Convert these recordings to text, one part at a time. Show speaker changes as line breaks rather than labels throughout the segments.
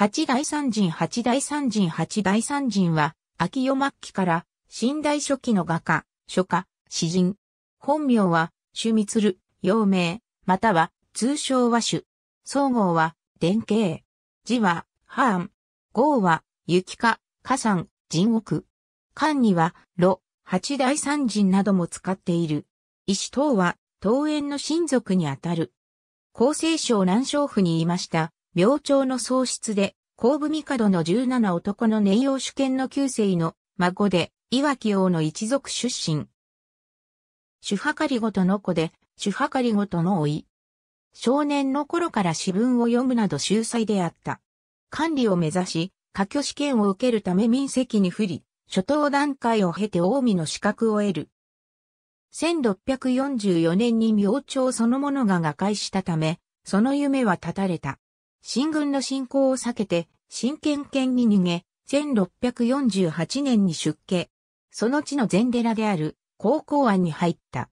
八大三人八大三人八大三人は、秋代末期から、新代初期の画家、書家、詩人。本名は、朱る、陽明、または、通称和朱。総合は、伝型。字は、案、号は、雪か、火山、人奥。漢には、炉、八大三人なども使っている。石等は、東園の親族にあたる。厚生省南省府にいました。明朝の喪失で、後部帝の17男の寧陽主権の旧世の孫で、岩木王の一族出身。主計りごとの子で、主計りごとの甥。少年の頃から詩文を読むなど秀才であった。管理を目指し、科挙試験を受けるため民籍に不利、初等段階を経て近江の資格を得る。1644年に明朝そのものが瓦解したため、その夢は絶たれた。新軍の進行を避けて、新剣権に逃げ、1648年に出家。その地の禅寺である、高校庵に入った。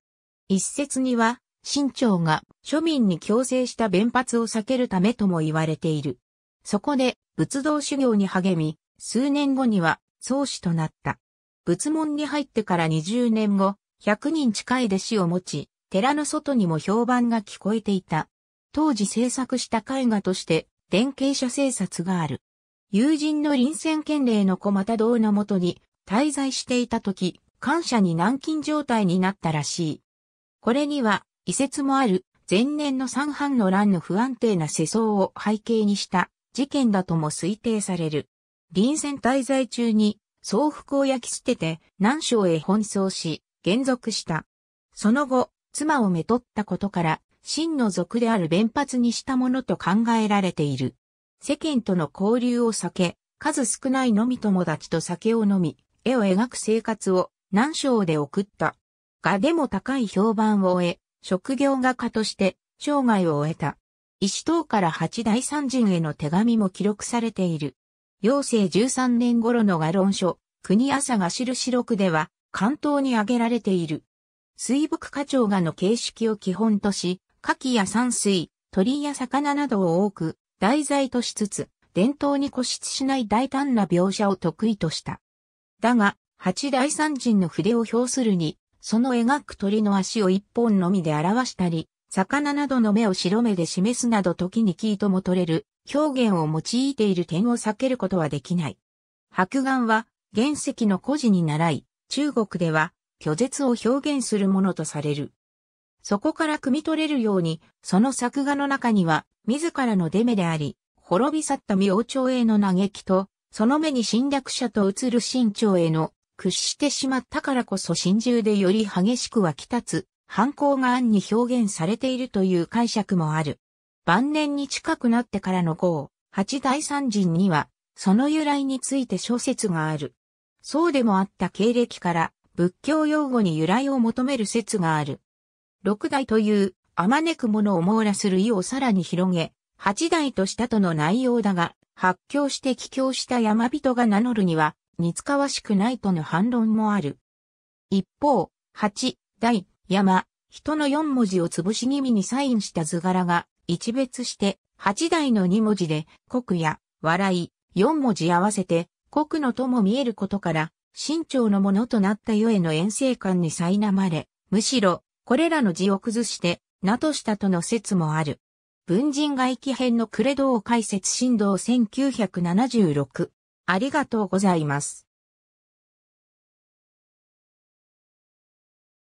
一説には、新朝が庶民に強制した弁発を避けるためとも言われている。そこで仏道修行に励み、数年後には創始となった。仏門に入ってから20年後、100人近い弟子を持ち、寺の外にも評判が聞こえていた。当時制作した絵画として、連携者制作がある。友人の臨戦県令の小又堂のもとに滞在していた時、感謝に軟禁状態になったらしい。これには、遺説もある、前年の三藩の乱の不安定な世相を背景にした事件だとも推定される。臨戦滞在中に、総服を焼き捨てて南省へ奔走し、減俗した。その後、妻をめとったことから、真の俗である弁髪にしたものと考えられている。世間との交流を避け、数少ないのみ友達と酒を飲み、絵を描く生活を南章で送った。がでも高い評判を得、職業画家として生涯を終えた。石頭から八大三人への手紙も記録されている。陽生13年頃の画論書、国朝が印録では、関東に挙げられている。水墨課長画の形式を基本とし、牡蠣や山水、鳥や魚などを多く題材としつつ、伝統に固執しない大胆な描写を得意とした。だが、八大三人の筆を表するに、その描く鳥の足を一本のみで表したり、魚などの目を白目で示すなど時にキーとも取れる表現を用いている点を避けることはできない。白眼は原石の故事に倣い、中国では拒絶を表現するものとされる。そこから汲み取れるように、その作画の中には、自らの出目であり、滅び去った明朝への嘆きと、その目に侵略者と映る新朝への、屈してしまったからこそ真珠でより激しく湧き立つ、犯行が暗に表現されているという解釈もある。晩年に近くなってからの号、八大三人には、その由来について諸説がある。そうでもあった経歴から、仏教用語に由来を求める説がある。六代という、あまねくものを網羅する意をさらに広げ、八代としたとの内容だが、発狂して帰郷した山人が名乗るには、似つかわしくないとの反論もある。一方、八、大、山、人の四文字を潰し気味にサインした図柄が、一別して、八代の二文字で、国や、笑い、四文字合わせて、国のとも見えることから、新朝のものとなった世への遠征感に苛まれ、むしろ、これらの字を崩して、名としたとの説もある。文人外記編のクレドを解説振動1976。ありがとうございます。